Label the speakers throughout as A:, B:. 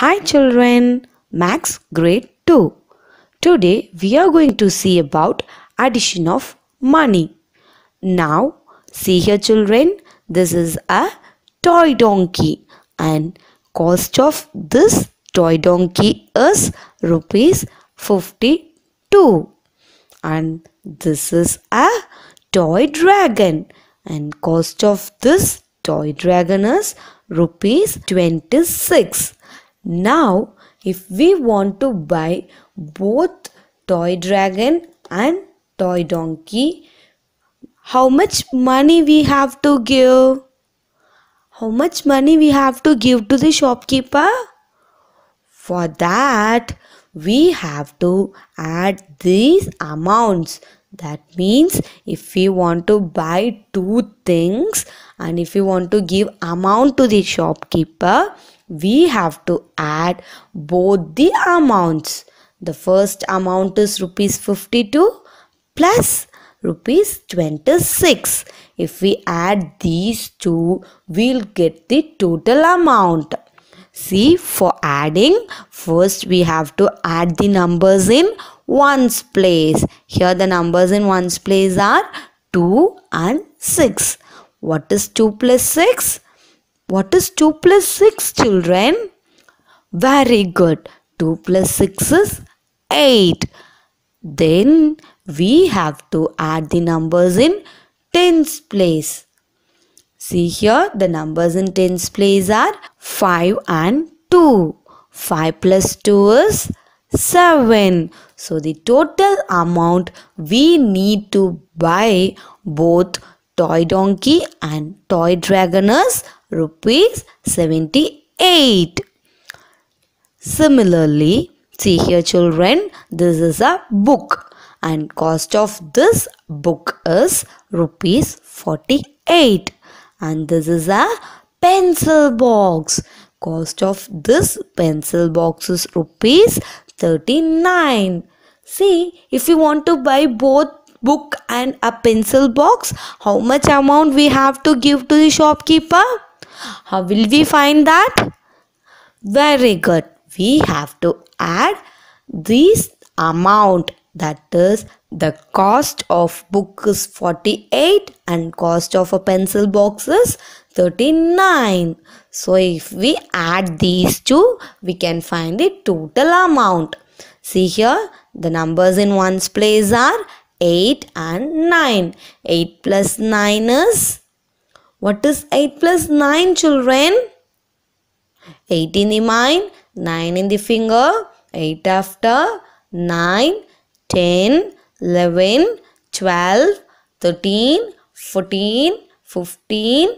A: Hi children, Max grade 2. Today we are going to see about addition of money. Now see here children, this is a toy donkey and cost of this toy donkey is rupees 52 and this is a toy dragon and cost of this toy dragon is rupees 26 now, if we want to buy both toy dragon and toy donkey, how much money we have to give? How much money we have to give to the shopkeeper? For that, we have to add these amounts. That means if we want to buy two things and if we want to give amount to the shopkeeper, we have to add both the amounts. The first amount is rupees 52 plus rupees 26. If we add these two, we'll get the total amount. See, for adding, first we have to add the numbers in ones place. Here the numbers in ones place are 2 and 6. What is 2 plus 6? What is 2 plus 6 children? Very good. 2 plus 6 is 8. Then we have to add the numbers in tens place. See here the numbers in tens place are 5 and 2. 5 plus 2 is 7. So the total amount we need to buy both toy donkey and toy dragon is rupees 78. Similarly, see here children, this is a book and cost of this book is rupees 48 and this is a pencil box. Cost of this pencil box is rupees 39. See, if you want to buy both book and a pencil box, how much amount we have to give to the shopkeeper? How will we find that? Very good. We have to add this amount that is the cost of book is 48 and cost of a pencil box is 39. So if we add these two we can find the total amount. See here the numbers in ones place are 8 and 9. 8 plus 9 is what is 8 plus 9 children? 8 in the mind, 9 in the finger, 8 after, 9, 10, 11, 12, 13, 14, 15,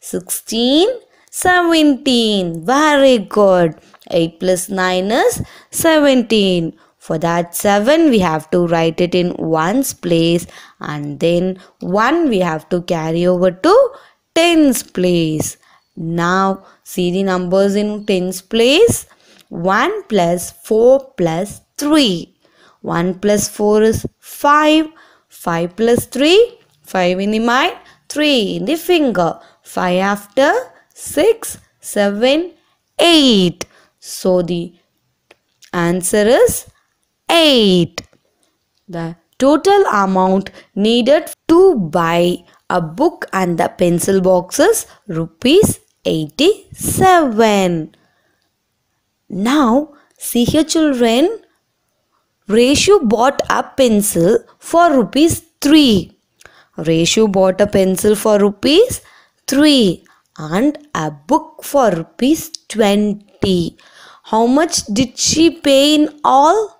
A: 16, 17. Very good. 8 plus 9 is 17. For that 7 we have to write it in ones place and then 1 we have to carry over to tens place. Now see the numbers in tens place. 1 plus 4 plus 3. 1 plus 4 is 5. 5 plus 3, 5 in the mind, 3 in the finger. 5 after 6, 7, 8. So the answer is 8. The total amount needed to buy a book and the pencil boxes rupees 87. Now, see here children. Ratio bought a pencil for rupees 3. Ratio bought a pencil for rupees 3 and a book for rupees 20. How much did she pay in all?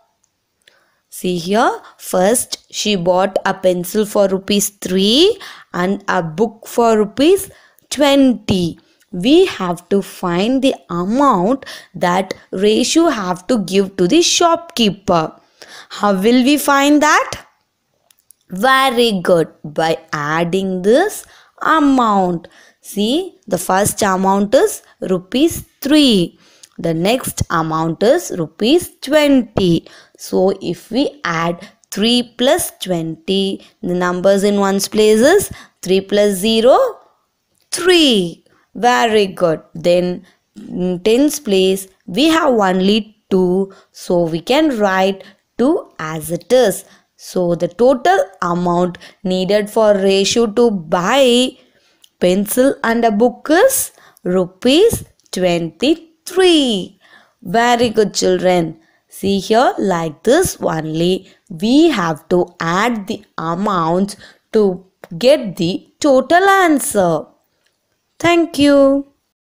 A: See here, first she bought a pencil for rupees 3 and a book for rupees 20. We have to find the amount that ratio have to give to the shopkeeper. How will we find that? Very good. By adding this amount. See, the first amount is rupees 3 the next amount is rupees 20. So if we add 3 plus 20, the numbers in ones place is 3 plus 0, 3. Very good. Then in tens place we have only 2. So we can write 2 as it is. So the total amount needed for ratio to buy pencil and a book is rupees 20 three. Very good children. See here like this only we have to add the amount to get the total answer. Thank you.